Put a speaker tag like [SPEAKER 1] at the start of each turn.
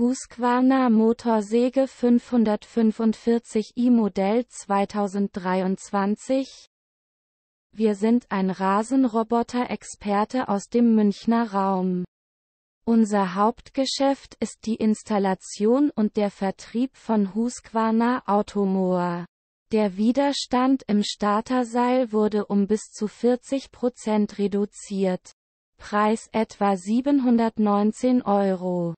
[SPEAKER 1] Husqvarna Motorsäge 545i Modell 2023. Wir sind ein Rasenroboter-Experte aus dem Münchner Raum. Unser Hauptgeschäft ist die Installation und der Vertrieb von Husqvarna Automoor. Der Widerstand im Starterseil wurde um bis zu 40 Prozent reduziert. Preis etwa 719 Euro.